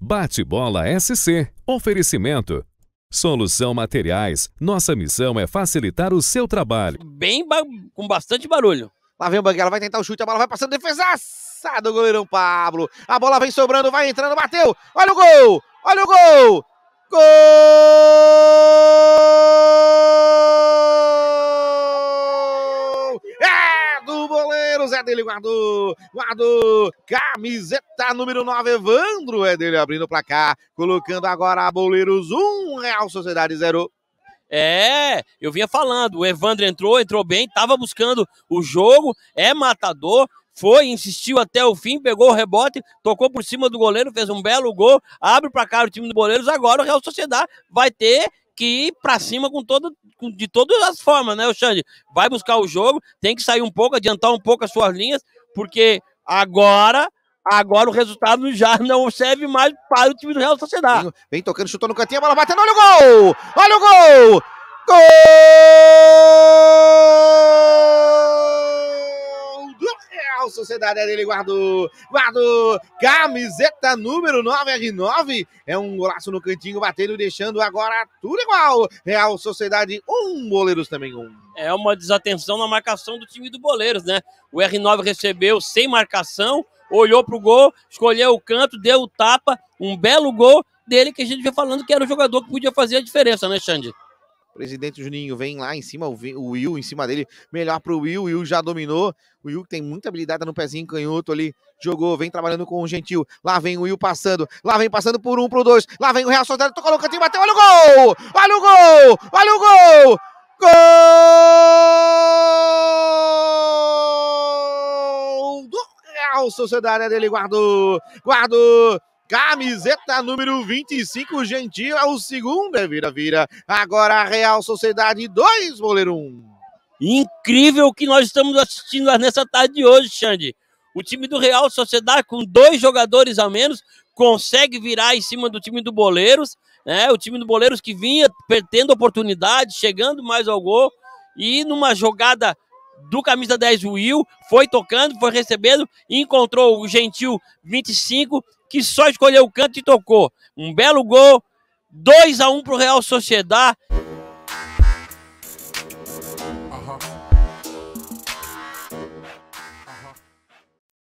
Bate-bola SC. Oferecimento. Solução Materiais. Nossa missão é facilitar o seu trabalho. Bem ba com bastante barulho. Lá vem o Banguela, vai tentar o chute, a bola vai passando, defesaça do goleirão Pablo. A bola vem sobrando, vai entrando, bateu. Olha o gol! Olha o gol! Gol! é dele, guardou, guardou, camiseta número 9, Evandro, é dele abrindo o placar, colocando agora a Boleiros 1, Real Sociedade 0. É, eu vinha falando, o Evandro entrou, entrou bem, estava buscando o jogo, é matador, foi, insistiu até o fim, pegou o rebote, tocou por cima do goleiro, fez um belo gol, abre para cá o time do Boleiros. Agora o Real Sociedade vai ter que ir para cima com todo, com, de todas as formas, né, o Xande? Vai buscar o jogo, tem que sair um pouco, adiantar um pouco as suas linhas, porque agora Agora o resultado já não serve mais para o time do Real Sociedade. Vem tocando, chutou no cantinho, a bola batendo, olha o gol! Olha o gol! Gol! Real Sociedade. Ele guardou, guardou. Camiseta número 9, R9. É um golaço no cantinho, batendo, deixando agora tudo igual. Real Sociedade, um. Boleiros também, um. É uma desatenção na marcação do time do Boleiros, né? O R9 recebeu sem marcação, olhou pro gol, escolheu o canto, deu o tapa. Um belo gol dele que a gente vinha falando que era o jogador que podia fazer a diferença, né, Xande? Presidente Juninho vem lá em cima, o Will em cima dele, melhor para o Will, o Will já dominou, o Will tem muita habilidade no pezinho canhoto ali, jogou, vem trabalhando com o Gentil, lá vem o Will passando, lá vem passando por um, pro dois, lá vem o Real Sociedade, tocou no cantinho, bateu, olha o gol! Olha o gol! Olha o gol! Gol! Do Real Sociedade, dele guardou, guardou, Camiseta número 25, Gentil, é o segundo é vira-vira. Agora a Real Sociedade 2, goleiro 1. Incrível o que nós estamos assistindo nessa tarde de hoje, Xande. O time do Real Sociedade, com dois jogadores a menos, consegue virar em cima do time do Boleiros. Né? O time do Boleiros que vinha perdendo oportunidade, chegando mais ao gol. E numa jogada do camisa 10 Will, foi tocando, foi recebendo, encontrou o Gentil 25 que só escolheu o canto e tocou. Um belo gol, 2 a 1 para o Real Sociedade.